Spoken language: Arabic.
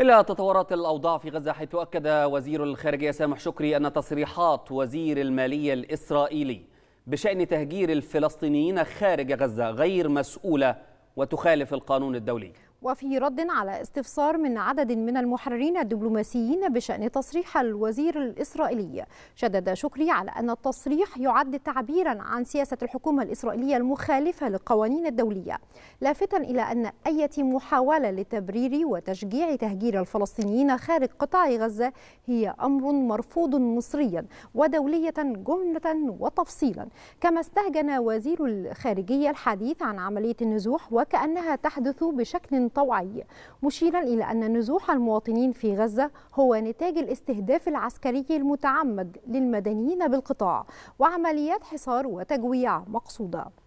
إلى تطورات الأوضاع في غزة حيث أكد وزير الخارجية سامح شكري أن تصريحات وزير المالية الإسرائيلي بشأن تهجير الفلسطينيين خارج غزة غير مسؤولة وتخالف القانون الدولي وفي رد على استفسار من عدد من المحررين الدبلوماسيين بشأن تصريح الوزير الإسرائيلي شدد شكري على أن التصريح يعد تعبيرا عن سياسة الحكومة الإسرائيلية المخالفة للقوانين الدولية لافتا إلى أن أي محاولة لتبرير وتشجيع تهجير الفلسطينيين خارج قطاع غزة هي أمر مرفوض مصريا ودولية جملة وتفصيلا كما استهجن وزير الخارجية الحديث عن عملية النزوح وكأنها تحدث بشكل طوعي مشيرا إلى أن نزوح المواطنين في غزة هو نتاج الاستهداف العسكري المتعمد للمدنيين بالقطاع وعمليات حصار وتجويع مقصوده